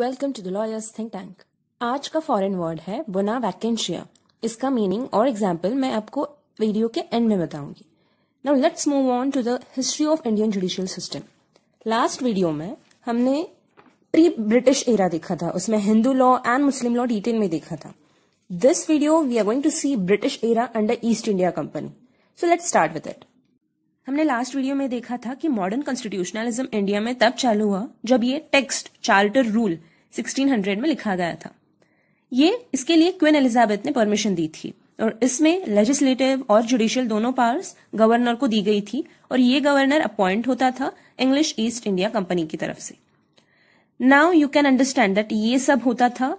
Welcome to the lawyers think tank आज का foreign word है बुना वैकेंशिया इसका मीनिंग और एग्जाम्पल मैं आपको वीडियो के एंड में बताऊंगी now let's move on to the history of Indian judicial system last video में हमने प्री ब्रिटिश एरा देखा था उसमें Hindu law and Muslim law detail में देखा था this video we are going to see British era under East India company so let's start with it हमने last video में देखा था कि मॉडर्न कॉन्स्टिट्यूशनलिज्म इंडिया में तब चालू हुआ जब ये टेक्स्ट चार्टर रूल 1600 में लिखा गया था ये इसके लिए क्वीन एलिजाबेथ ने परमिशन दी थी और इसमें लेजिस्लेटिव और जुडिशियल दोनों पावर्स गवर्नर को दी गई थी और ये गवर्नर अपॉइंट होता था इंग्लिश ईस्ट इंडिया कंपनी की तरफ से now you can understand that ये सब होता था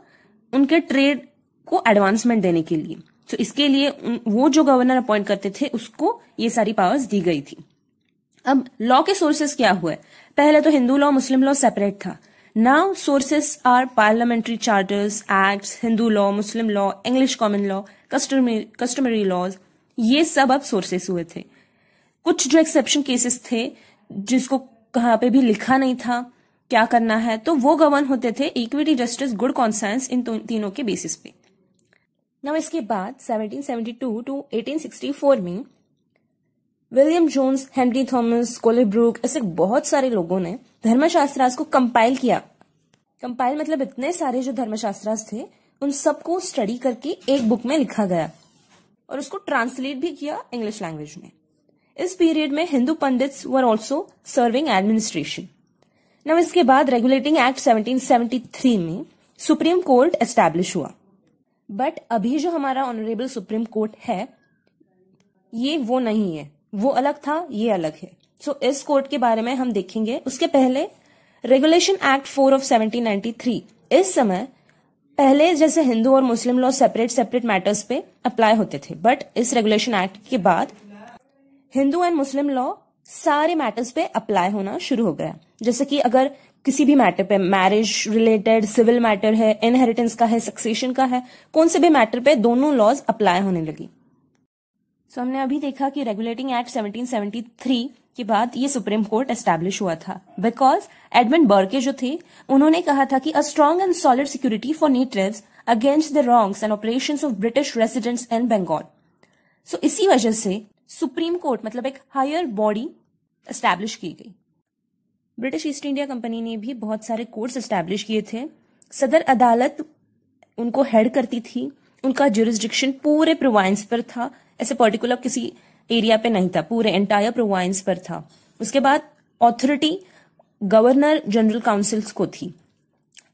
उनके ट्रेड को एडवांसमेंट देने के लिए तो इसके लिए वो जो गवर्नर अपॉइंट करते थे उसको ये सारी पावर्स दी गई थी अब लॉ के सोर्सेस क्या हुए पहले तो Hindu law Muslim law separate था Now, sources are parliamentary charters, acts, Hindu law, Muslim law, English common law, customary, customary laws. ये सब अब sources हुए थे कुछ जो exception cases थे जिसको कहाँ पे भी लिखा नहीं था क्या करना है तो वो गवर्न होते थे इक्विटी जस्टिस गुड कॉन्सेंस इन तीनों के बेसिस पे नाउ इसके बाद 1772 टू 1864 में William Jones Henry Thomas Colebrooke ऐसे बहुत सारे लोगों ने धर्मशास्त्रास को कंपाइल किया कंपाइल मतलब इतने सारे जो धर्मशास्त्रास थे उन सबको स्टडी करके एक बुक में लिखा गया और उसको ट्रांसलेट भी किया इंग्लिश लैंग्वेज में इस पीरियड में Hindu pandits were also serving administration now इसके बाद रेगुलेटिंग एक्ट 1773 में सुप्रीम कोर्ट एस्टेब्लिश हुआ बट अभी जो हमारा ऑनरेबल सुप्रीम कोर्ट है ये वो नहीं है वो अलग था ये अलग है सो so, इस कोर्ट के बारे में हम देखेंगे उसके पहले रेगुलेशन एक्ट फोर ऑफ 1793 इस समय पहले जैसे हिंदू और Muslim law separate separate matters पे अप्लाई होते थे बट इस रेगुलेशन एक्ट के बाद हिंदू एंड मुस्लिम लॉ सारे मैटर्स पे अप्लाई होना शुरू हो गया जैसे कि अगर किसी भी मैटर पे मैरिज रिलेटेड सिविल मैटर है इनहेरिटेंस का है सक्सेशन का है कौन से भी मैटर पे दोनों लॉज अप्लाई होने लगी सो so, हमने अभी देखा कि रेगुलेटिंग एक्ट 1773 के बाद ये सुप्रीम कोर्ट एस्टेब्लिश हुआ था बिकॉज एडमिन बर्के जो थे उन्होंने कहा था कि a strong and solid security for native against the wrongs and operation of British residents in Bengal so इसी वजह से सुप्रीम कोर्ट मतलब एक हायर बॉडी एस्टैब्लिश की गई ब्रिटिश ईस्ट इंडिया कंपनी ने भी बहुत सारे कोर्ट्स एस्टैब्लिश किए थे सदर अदालत उनको हेड करती थी उनका जुरिस्डिक्शन पूरे प्रोवाइंस पर था ऐसे पर्टिकुलर किसी एरिया पे नहीं था पूरे एंटायर प्रोवाइंस पर था उसके बाद ऑथोरिटी गवर्नर जनरल काउंसिल्स को थी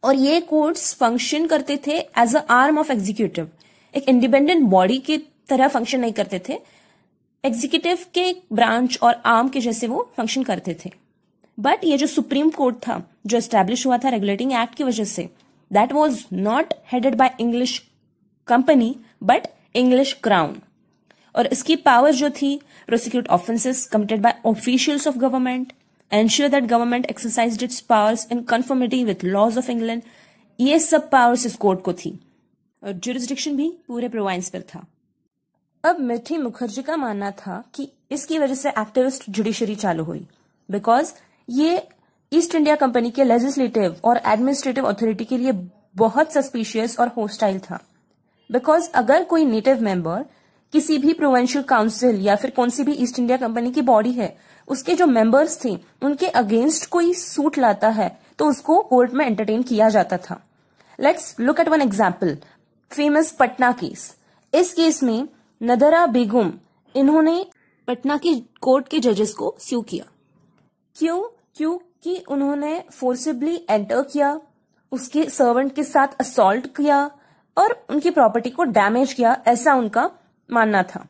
और ये कोर्ट्स फंक्शन करते थे as a arm of executive एक इंडिपेंडेंट बॉडी की तरह फंक्शन नहीं करते थे एग्जीक्यूटिव के ब्रांच और आर्म के जैसे वो फंक्शन करते थे बट ये जो सुप्रीम कोर्ट था जो एस्टेब्लिश हुआ था रेगुलेटिंग एक्ट की वजह से that was not headed by English company but English crown और इसकी पावर जो थी prosecute offences committed by officials of government ensure that government exercise its powers in conformity with laws of England ये सब powers इस court को थी और जुरिस्डिक्शन भी पूरे प्रोवाइंस पर था अब मिथि मुखर्जी का मानना था कि इसकी वजह से एक्टिविस्ट जुडिशरी चालू हुई बिकॉज ये ईस्ट इंडिया कंपनी के लेजिस्लेटिव और एडमिनिस्ट्रेटिव अथॉरिटी के लिए बहुत सस्पिशियस और होस्टाइल था बिकॉज अगर कोई नेटिव मेंबर किसी भी प्रोवेंशियल काउंसिल या फिर कौन सी भी ईस्ट इंडिया कंपनी की बॉडी है उसके जो मेंबर्स थे उनके अगेंस्ट कोई सूट लाता है तो उसको कोर्ट में एंटरटेन किया जाता था let's look at one example famous Patna case इस केस में नदरा बेगम इन्होंने पटना की कोर्ट के जजेस को स्यू किया क्यों क्योंकि उन्होंने फोर्सिबली एंटर किया उसके सर्वेंट के साथ असोल्ट किया और उनकी प्रॉपर्टी को डैमेज किया ऐसा उनका मानना था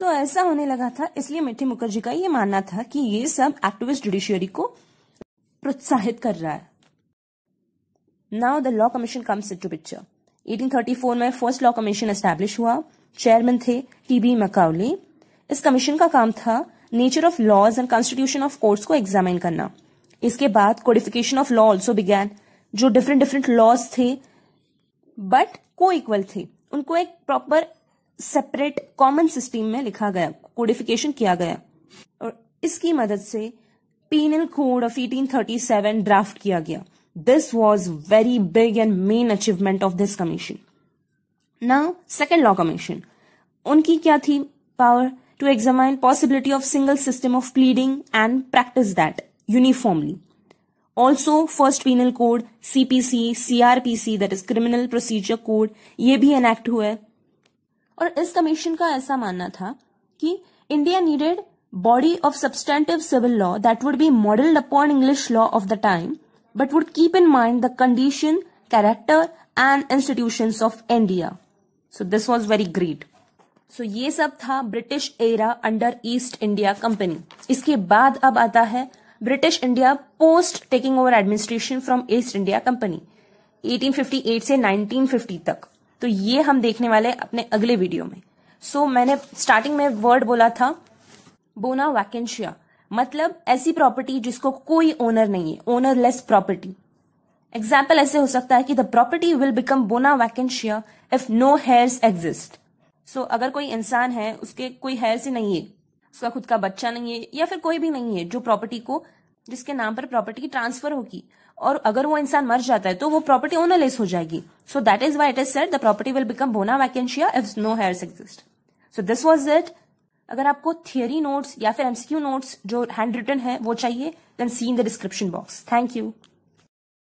तो ऐसा होने लगा था इसलिए मिठी मुखर्जी का ये मानना था कि ये सब एक्टिविस्ट जुडिशियरी को प्रोत्साहित कर रहा है now the law commission comes to picture 1834 में फर्स्ट लॉ कमीशन एस्टेब्लिश हुआ चेयरमैन थे टीबी मकावली इस कमीशन का काम था nature of laws and constitution of courts को एग्जामिन करना इसके बाद codification of law also began जो डिफरेंट डिफरेंट लॉज थे बट को इक्वल थे उनको एक प्रॉपर सेपरेट कॉमन सिस्टम में लिखा गया कोडिफिकेशन किया गया और इसकी मदद से पीनल कोड ऑफ 1837 ड्राफ्ट किया गया this was very big and main achievement of this commission now second law commission उनकी क्या थी power to examine possibility of single system of pleading and practice that uniformly also first penal code CPC CrPC that is criminal procedure code ये भी enact हुए और इस कमीशन का ऐसा मानना था कि India needed body of substantive civil law that would be modelled upon English law of the time but would keep in mind the condition character and institution of India so this was very great so ये सब था British era under East India company इसके बाद अब आता है British India post taking over administration from East India company 1858 से 1950 तक तो ये हम देखने वाले अपने अगले वीडियो में सो so, मैंने स्टार्टिंग में वर्ड बोला था बोना वैकेंशिया मतलब ऐसी प्रॉपर्टी जिसको कोई ओनर नहीं है ओनर लेस प्रॉपर्टी एग्जाम्पल ऐसे हो सकता है कि the property will become bona vacantia if no heirs exist so अगर कोई इंसान है उसके कोई हेयर्स ही नहीं है उसका खुद का बच्चा नहीं है या फिर कोई भी नहीं है जो प्रॉपर्टी को जिसके नाम पर प्रॉपर्टी ट्रांसफर होगी और अगर वो इंसान मर जाता है तो वो प्रॉपर्टी ओनरलेस हो जाएगी so that is why it is said the property will become bona vacantia if no heirs exist so this was it अगर आपको थियरी नोट्स या फिर एमसीक्यू नोट्स जो हैंड रिटन है वो चाहिए then see in the description box thank you